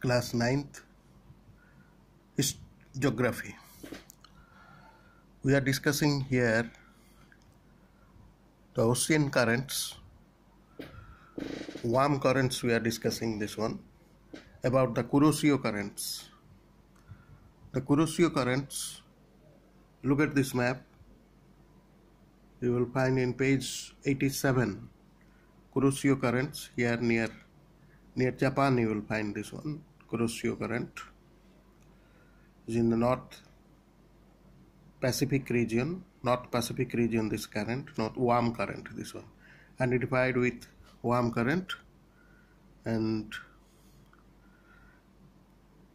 class 9th is geography we are discussing here the ocean currents warm currents we are discussing this one about the Kuroshio currents the Kuroshio currents look at this map you will find in page 87 Kuroshio currents here near near Japan you will find this one Kuroshio Current is in the North Pacific region, North Pacific region this current, not warm current this one, identified with warm current and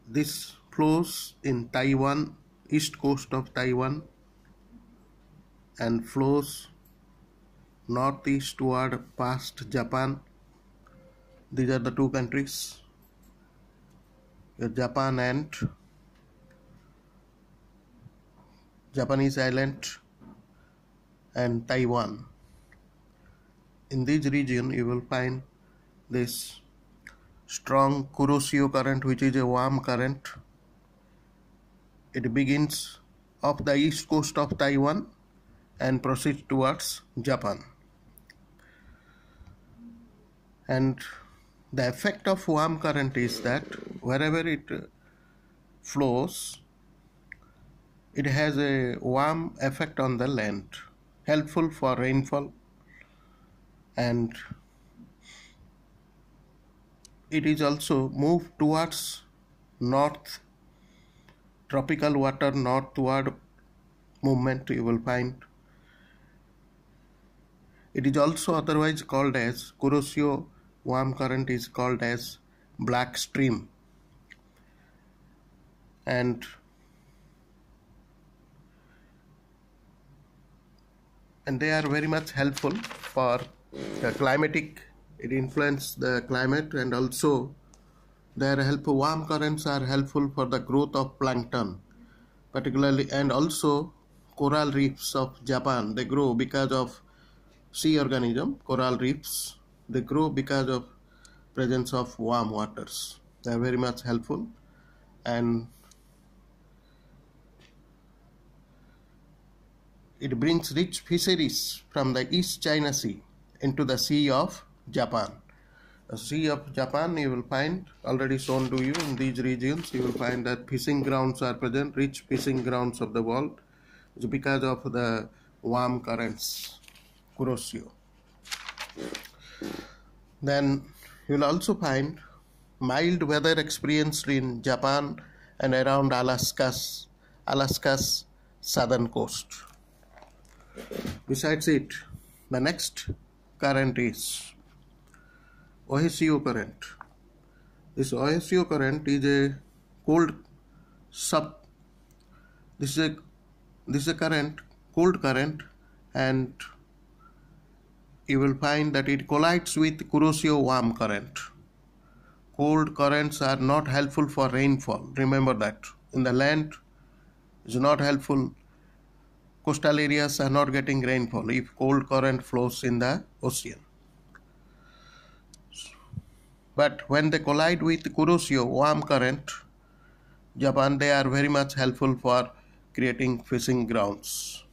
this flows in Taiwan, east coast of Taiwan and flows northeast toward past Japan. These are the two countries Japan and Japanese island and Taiwan. In this region you will find this strong Kuroshio current which is a warm current. It begins off the east coast of Taiwan and proceeds towards Japan. And the effect of warm current is that wherever it flows it has a warm effect on the land helpful for rainfall and it is also moved towards north tropical water northward movement you will find it is also otherwise called as Kuroshio warm current is called as black stream and and they are very much helpful for the climatic it influences the climate and also their help. warm currents are helpful for the growth of plankton particularly and also coral reefs of japan they grow because of sea organism coral reefs they grow because of presence of warm waters they are very much helpful and it brings rich fisheries from the East China Sea into the Sea of Japan. The Sea of Japan you will find already shown to you in these regions you will find that fishing grounds are present rich fishing grounds of the world it's because of the warm currents Kuroshio. Then you'll also find mild weather experienced in Japan and around Alaska's Alaska's southern coast. Besides it, the next current is Ohio current. This Ohio current is a cold sub. This is a this is a current, cold current, and you will find that it collides with Kurosio warm current. Cold currents are not helpful for rainfall. Remember that. In the land, is not helpful. Coastal areas are not getting rainfall if cold current flows in the ocean. But when they collide with Kurosio warm current, Japan they are very much helpful for creating fishing grounds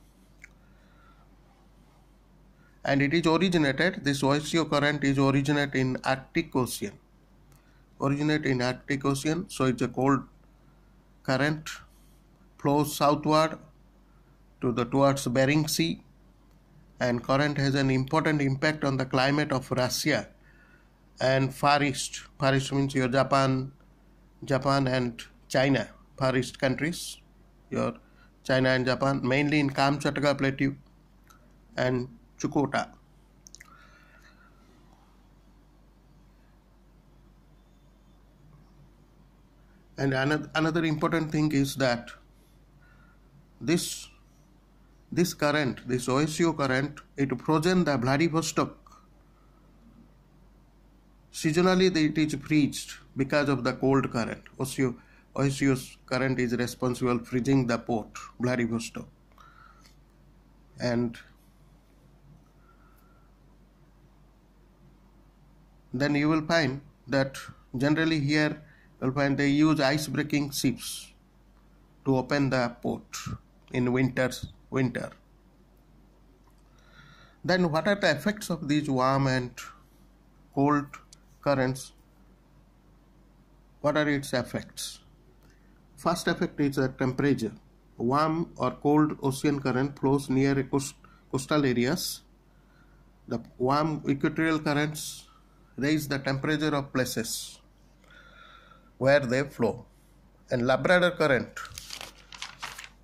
and it is originated, this Voisio current is originated in Arctic Ocean. Originate in Arctic Ocean, so it's a cold current flows southward to the towards Bering Sea and current has an important impact on the climate of Russia and Far East. Far East means your Japan, Japan and China, Far East countries, your China and Japan, mainly in Kamchatka Plateau and Chukota. And another important thing is that this this current, this OSU current, it frozen the Vladivostok. Seasonally, it is freezed because of the cold current. OSU, OSU's current is responsible freezing the port, Vladivostok. And then you will find that generally here you'll find they use ice breaking ships to open the port in winters winter then what are the effects of these warm and cold currents what are its effects first effect is the temperature warm or cold ocean current flows near coast, coastal areas the warm equatorial currents raise the temperature of places where they flow. And Labrador current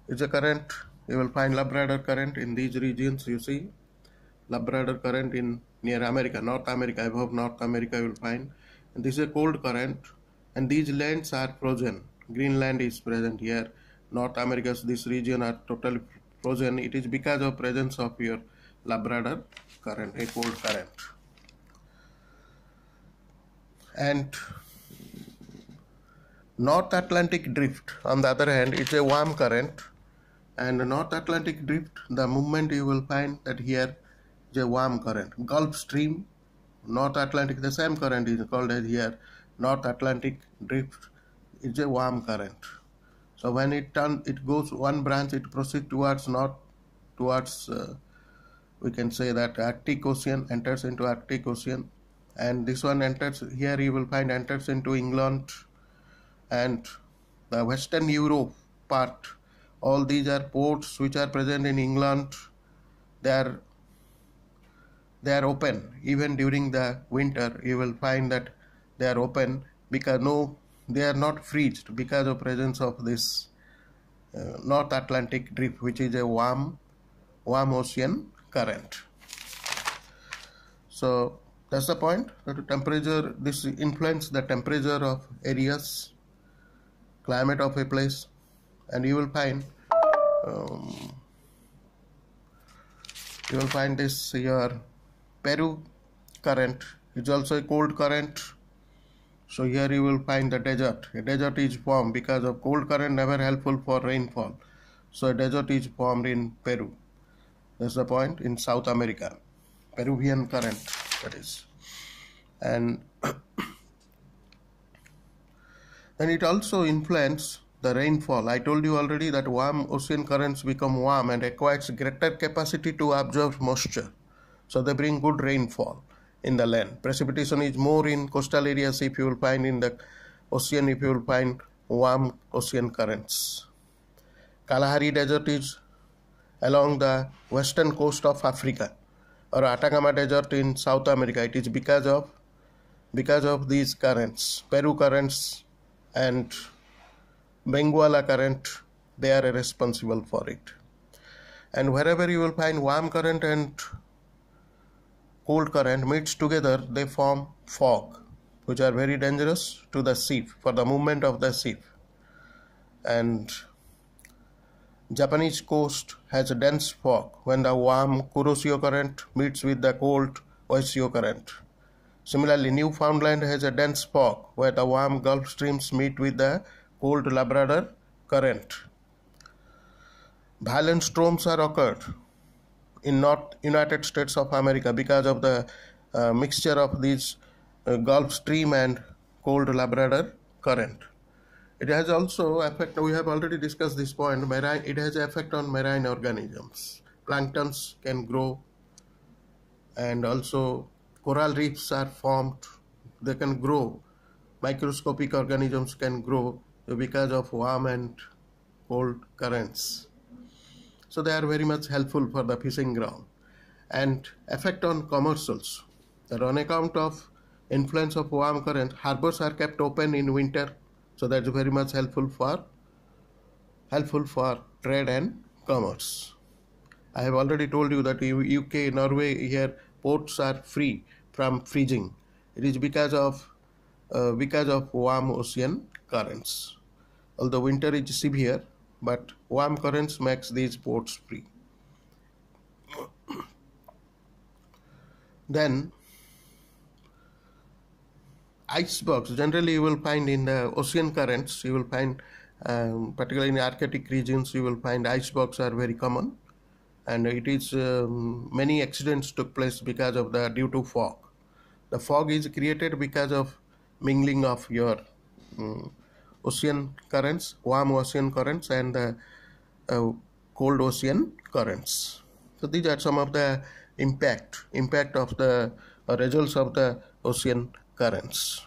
is a current, you will find Labrador current in these regions, you see. Labrador current in near America, North America, above North America you will find. And this is a cold current and these lands are frozen. Greenland is present here. North America's this region are totally frozen. It is because of presence of your Labrador current, a cold current and North Atlantic drift on the other hand it's a warm current and North Atlantic drift the movement you will find that here is a warm current Gulf Stream North Atlantic the same current is called as here North Atlantic drift is a warm current so when it turn it goes one branch it proceeds towards north towards uh, we can say that Arctic Ocean enters into Arctic Ocean and this one enters here you will find enters into England and the Western Europe part all these are ports which are present in England they are they are open even during the winter you will find that they are open because no they are not freezed because of presence of this uh, North Atlantic drift which is a warm warm ocean current so that's the point that the temperature this influence the temperature of areas climate of a place and you will find um, you will find this your Peru current is also a cold current so here you will find the desert a desert is formed because of cold current never helpful for rainfall so a desert is formed in Peru that's the point in South America Peruvian current studies and then it also influences the rainfall. I told you already that warm ocean currents become warm and acquires greater capacity to absorb moisture. So they bring good rainfall in the land. Precipitation is more in coastal areas if you will find in the ocean if you will find warm ocean currents. Kalahari Desert is along the western coast of Africa or Atacama Desert in South America. It is because of because of these currents, Peru currents and Benguela current, they are responsible for it. And wherever you will find warm current and cold current meets together, they form fog, which are very dangerous to the ship for the movement of the ship. And Japanese coast has a dense fog when the warm Kuroshio current meets with the cold Oishio current. Similarly, Newfoundland has a dense fog where the warm Gulf streams meet with the cold Labrador current. Violent storms are occurred in North United States of America because of the uh, mixture of these uh, Gulf Stream and cold Labrador current. It has also effect, we have already discussed this point, marine, it has effect on marine organisms. Planktons can grow and also coral reefs are formed, they can grow. Microscopic organisms can grow because of warm and cold currents. So they are very much helpful for the fishing ground. And effect on commercials. That on account of influence of warm currents, harbors are kept open in winter so that's very much helpful for helpful for trade and commerce i have already told you that uk norway here ports are free from freezing it is because of uh, because of warm ocean currents although winter is severe but warm currents makes these ports free then icebergs generally you will find in the ocean currents you will find um, particularly in arctic regions you will find icebergs are very common and it is um, many accidents took place because of the due to fog the fog is created because of mingling of your um, ocean currents warm ocean currents and the uh, cold ocean currents so these are some of the impact impact of the uh, results of the ocean currents.